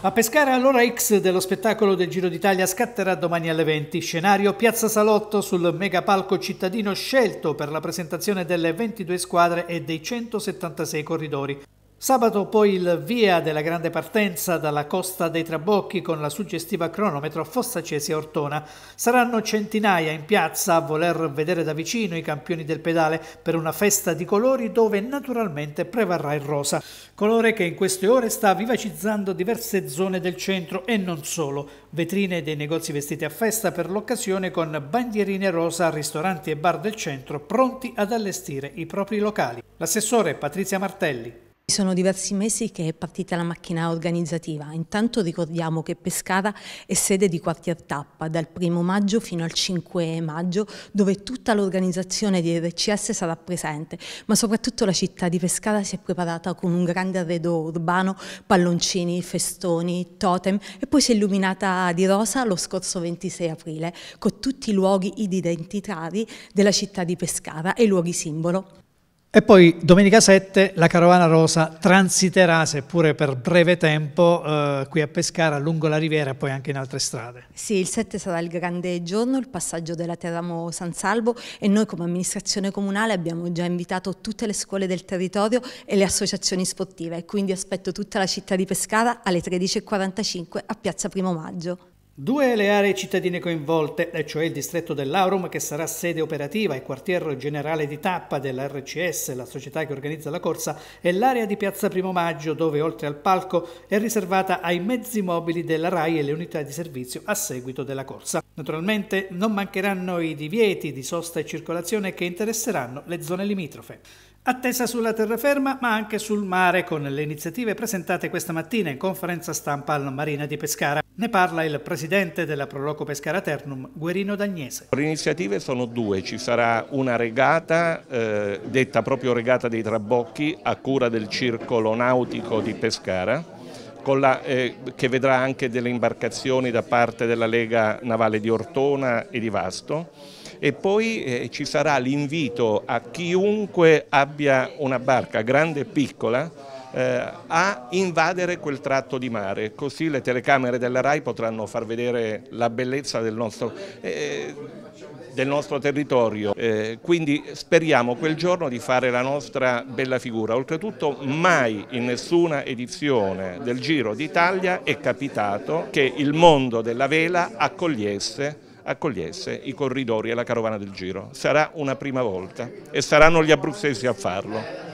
A Pescara allora X dello spettacolo del Giro d'Italia scatterà domani alle 20. Scenario Piazza Salotto sul megapalco cittadino scelto per la presentazione delle 22 squadre e dei 176 corridori. Sabato poi il via della grande partenza dalla costa dei Trabocchi con la suggestiva cronometro Fossa Fossacesi Ortona. Saranno centinaia in piazza a voler vedere da vicino i campioni del pedale per una festa di colori dove naturalmente prevarrà il rosa, colore che in queste ore sta vivacizzando diverse zone del centro e non solo. Vetrine dei negozi vestiti a festa per l'occasione con bandierine rosa, ristoranti e bar del centro pronti ad allestire i propri locali. L'assessore Patrizia Martelli sono diversi mesi che è partita la macchina organizzativa. Intanto ricordiamo che Pescara è sede di Quartier Tappa dal 1 maggio fino al 5 maggio, dove tutta l'organizzazione di RCS sarà presente, ma soprattutto la città di Pescara si è preparata con un grande arredo urbano, palloncini, festoni, totem e poi si è illuminata di rosa lo scorso 26 aprile con tutti i luoghi identitari della città di Pescara e i luoghi simbolo. E poi domenica 7 la carovana rosa transiterà, seppure per breve tempo, eh, qui a Pescara, lungo la riviera e poi anche in altre strade. Sì, il 7 sarà il grande giorno, il passaggio della Teramo San Salvo e noi come amministrazione comunale abbiamo già invitato tutte le scuole del territorio e le associazioni sportive, quindi aspetto tutta la città di Pescara alle 13.45 a Piazza Primo Maggio. Due le aree cittadine coinvolte, e cioè il distretto dell'Aurum che sarà sede operativa e quartier generale di tappa dell'RCS, la società che organizza la corsa, e l'area di Piazza Primo Maggio dove oltre al palco è riservata ai mezzi mobili della RAI e le unità di servizio a seguito della corsa. Naturalmente non mancheranno i divieti di sosta e circolazione che interesseranno le zone limitrofe. Attesa sulla terraferma ma anche sul mare con le iniziative presentate questa mattina in conferenza stampa alla Marina di Pescara. Ne parla il presidente della Proloco Pescara Ternum, Guerino Dagnese. Le iniziative sono due, ci sarà una regata, eh, detta proprio regata dei Trabocchi, a cura del circolo nautico di Pescara, la, eh, che vedrà anche delle imbarcazioni da parte della Lega Navale di Ortona e di Vasto e poi eh, ci sarà l'invito a chiunque abbia una barca grande e piccola eh, a invadere quel tratto di mare, così le telecamere della RAI potranno far vedere la bellezza del nostro... Eh, del nostro territorio. Eh, quindi speriamo quel giorno di fare la nostra bella figura. Oltretutto mai in nessuna edizione del Giro d'Italia è capitato che il mondo della vela accogliesse accogliesse i corridori e la carovana del giro. Sarà una prima volta e saranno gli abruzzesi a farlo.